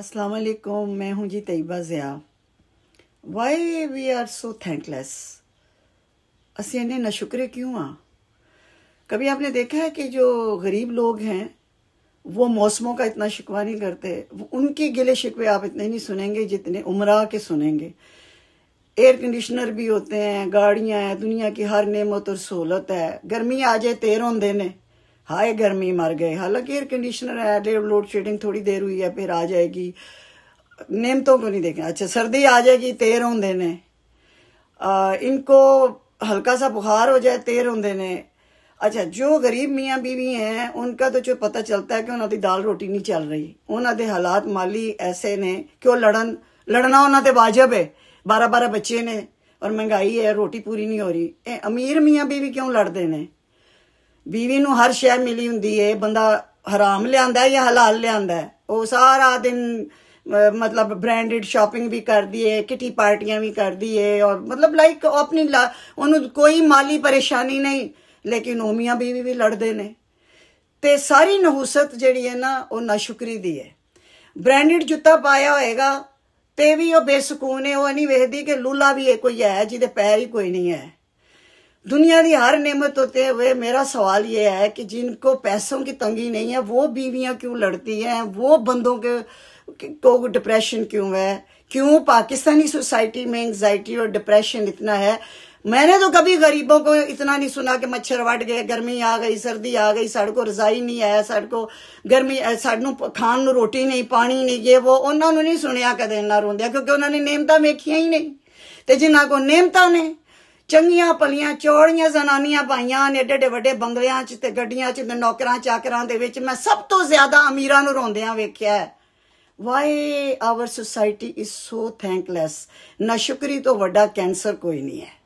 السلام علیکم میں ہوں جی Tayyaba Zia why we are so thankless اسی انہیں نہ شکرے کیوں آ ہاں؟ کبھی آپ نے دیکھا ہے کہ جو غریب لوگ ہیں وہ موسموں کا اتنا شکوہ نہیں کرتے ان کے گلے شکوے آپ اتنے نہیں سنیں گے جتنے عمرہ کے سنیں گے ایئر کنڈیشنر بھی ہوتے ہیں گاڑیاں ہیں دنیا کی ہر نعمت اور سہولت ہے گرمی آ جائے تیروں دینے ہائے گرمی مر گئے حالانکہ ایئر کنڈیشنر ہے ہے لوڈ شیڈنگ تھوڑی دیر ہوئی پھر آ آ جائے جائے گی گی نعمتوں کو کو نہیں دیکھنا اچھا سردی تیر ہوں ان ہلکا سا بخار ہو جائے تیر ہوں اچھا جو غریب میاں بیوی ہیں ان کا تو جو پتہ چلتا ہے کہ انہوں کی دال روٹی نہیں چل رہی انہوں نے حالات مالی ایسے نے لڑن لڑنا انہوں ان واجب ہے بارہ بارہ بچے نے اور مہنگائی ہے روٹی پوری نہیں ہو رہی اے امیر میاں بیوی کیوں لڑتے ہیں ਬੀਵੀ ਨੂੰ ਹਰ ਸ਼ੈ ਮਿਲੀ ਹੁੰਦੀ ਏ ਬੰਦਾ ਹਰਾਮ ਲਿਆਂਦਾ ਜਾਂ ਹਲਾਲ ਲਿਆਂਦਾ ਉਹ ਸਾਰਾ ਦਿਨ ਮਤਲਬ ਬ੍ਰਾਂਡਡ ਸ਼ਾਪਿੰਗ ਵੀ ਕਰਦੀ ਏ ਕਿਟੀ ਪਾਰਟੀਆਂ ਵੀ ਕਰਦੀ ਏ ਔਰ ਮਤਲਬ ਲਾਈਕ ਆਪਣੀ ਉਹਨੂੰ ਕੋਈ ਮਾਲੀ ਪਰੇਸ਼ਾਨੀ ਨਹੀਂ ਲੇਕਿਨ ਉਹ ਮੀਆਂ ਬੀਵੀ ਵੀ ਲੜਦੇ ਨੇ ਤੇ ਸਾਰੀ ਨਹੂਸਤ ਜਿਹੜੀ ਹੈ ਨਾ ਉਹ ਨਾਸ਼ੁਕਰੀ ਦੀ ਹੈ ਬ੍ਰਾਂਡਡ ਜੁੱਤਾ ਪਾਇਆ ਹੋਏਗਾ ਤੇ ਵੀ ਉਹ ਬੇਸਕੂਨ ਹੈ ਉਹ ਨਹੀਂ ਵੇਖਦੀ ਕਿ ਲੂਲਾ ਵੀ ਕੋਈ ਹੈ ਜਿਹਦੇ ਪੈਰ ਹੀ ਕੋਈ ਨਹੀਂ ਹੈ دنیا کی ہر نعمت ہوتے ہوئے میرا سوال یہ ہے کہ جن کو پیسوں کی تنگی نہیں ہے وہ بیویاں کیوں لڑتی ہیں وہ بندوں کے کو ڈپریشن کیوں ہے کیوں پاکستانی سوسائٹی میں انگزائٹی اور ڈپریشن اتنا ہے میں نے تو کبھی غریبوں کو اتنا نہیں سنا کہ مچھر وٹ گئے گرمی آ گئی سردی آ گئی ساڑے کو رضائی نہیں آیا ساڑے کو گرمی کھان نو روٹی نہیں پانی نہیں یہ وہ انہوں نے نہیں سنیا کدے نہ روندیا کیونکہ انہوں نے نیمتیں ویخیاں ہی نہیں تے جنہ کو نعمتا نے ਚੰਗੀਆਂ ਪਲੀਆਂ ਚੌੜੀਆਂ ਜ਼ਨਾਨੀਆਂ ਪਾਈਆਂ ਨੇ ਏਡੇ ਏਡੇ ਵੱਡੇ ਬੰਗਲਿਆਂ 'ਚ ਤੇ ਗੱਡੀਆਂ 'ਚ ਤੇ ਨੌਕਰਾਂ ਚਾਕਰਾਂ ਦੇ ਵਿੱਚ ਮੈਂ ਸਭ ਤੋਂ ਜ਼ਿਆਦਾ ਅਮੀਰਾਂ ਨੂੰ ਰੋਂਦਿਆਂ ਵੇਖਿਆ ਹੈ why our society is so thankless ਨਾ ਸ਼ੁਕਰੀ ਤੋਂ ਵੱਡਾ ਕੈਂਸਰ ਕੋਈ ਨਹੀਂ ਹੈ